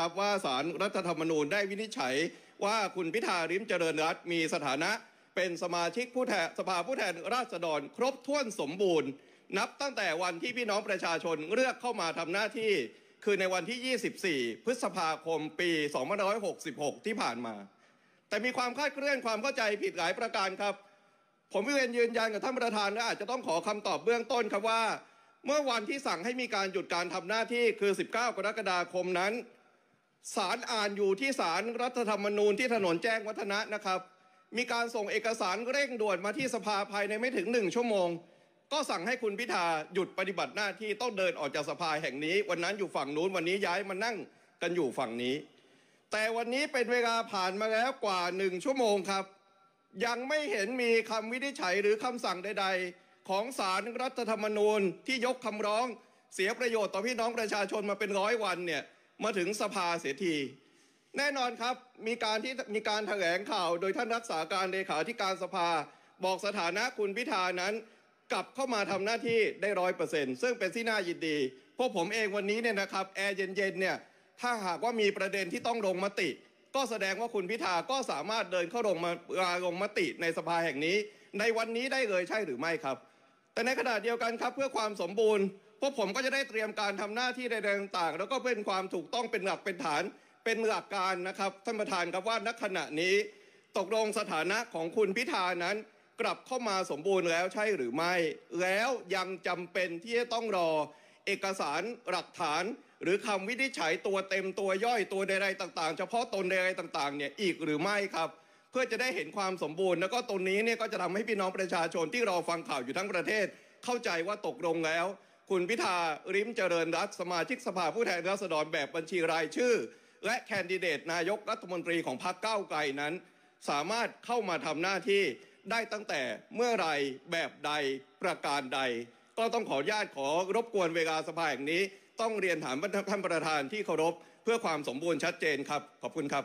ครับว่าสารรัฐธรรมนูญได้วินิจฉัยว่าคุณพิธาริมเจริญรัตมีสถานะ เป็นสมาชิกผู้แทนสภาผู้แทนราษฎรครบถ้วนสมบูรณ์ นับตั้งแต่วันที่พี่น้องประชาชนเลือกเข้ามาทำหน้าที่ คือในวันที่ 24 พฤษภาคมปี2566 ที่ผ่านมา แต่มีความคลาดเคลื่อนความเข้าใจผิดหลายประการครับ ผมพิเวนยืนยันกับท่านประธานและอาจจะต้องขอคำตอบเบื้องต้นครับว่า เมื่อวันที่สั่งให้มีการหยุดการทำหน้าที่คือ 19กรกฎาคมนั้นสารอ่านอยู่ที่สารรัฐธรรมนูญ ที่ถนนแจ้งวัฒนะนะครับ มีการส่งเอกสารเร่งด่วนมาที่สภาภายในไม่ถึงหนึ่งชั่วโมง ก็สั่งให้คุณพิธาหยุดปฏิบัติหน้าที่ต้องเดินออกจากสภาแห่งนี้ วันนั้นอยู่ฝั่งนู้นวันนี้ย้ายมานั่งกันอยู่ฝั่งนี้ แต่วันนี้เป็นเวลาผ่านมาแล้วกว่าหนึ่งชั่วโมงครับ ยังไม่เห็นมีคำวินิจฉัยหรือคำสั่งใด ๆ ของสารรัฐธรรมนูญที่ยกคำร้อง เสียประโยชน์ต่อพี่น้องประชาชนมาเป็นร้อยวันเนี่ยมาถึงสภาเสียทีแน่นอนครับมีการที่มีการถแถลงข่าวโดยท่านรักษาการเลขาธิการสภา บอกสถานะคุณพิธานั้น กลับเข้ามาทำหน้าที่ได้ร้อยเปอร์เซ็นต์ซึ่งเป็นที่น่ายินดีพวกผมเองวันนี้เนี่ยนะครับแอร์เย็นๆเนี่ยถ้าหากว่ามีประเด็นที่ต้องลงมติ ก็แสดงว่าคุณพิธาก็สามารถเดินเข้าลงมาลงมติในสภาแห่งนี้ ในวันนี้ได้เลยใช่หรือไม่ครับ แต่ในขณะเดียวกันครับเพื่อความสมบูรณ์พวกผมก็จะได้เตรียมการทำหน้าที่ใดๆต่าง ๆ แล้วก็เป็นความถูกต้องเป็นหลักเป็นฐานเป็นหลักการนะครับท่านประธานครับว่าณขณะนี้ ตกลงสถานะของคุณพิธานั้น กลับเข้ามาสมบูรณ์แล้วใช่หรือไม่ แล้วยังจำเป็นที่จะต้องรอเอกสารหลักฐาน หรือคำวินิจฉัยตัวเต็มตัวย่อยตัวใดๆต่างๆ เฉพาะตนใดๆต่างๆเนี่ยอีกหรือไม่ครับ เพื่อจะได้เห็นความสมบูรณ์ แล้วก็ตรงนี้เนี่ยก็จะทำให้พี่น้องประชาชนที่รอฟังข่าวอยู่ทั้งประเทศ เข้าใจว่าตกลงแล้วคุณพิธาริมเจริญรัตสมาชิกสภาผู้แทนราษฎรแบบบัญชีรายชื่อ และแคนดิเดตนายกรัฐมนตรีของพรรคก้าวไกลนั้น สามารถเข้ามาทำหน้าที่ได้ตั้งแต่เมื่อไรแบบใดประการใด ก็ต้องขออนุญาตขอรบกวนเวลาสภาแห่งนี้ ต้องเรียนถามท่านประธานที่เคารพเพื่อความสมบูรณ์ชัดเจนครับขอบคุณครับ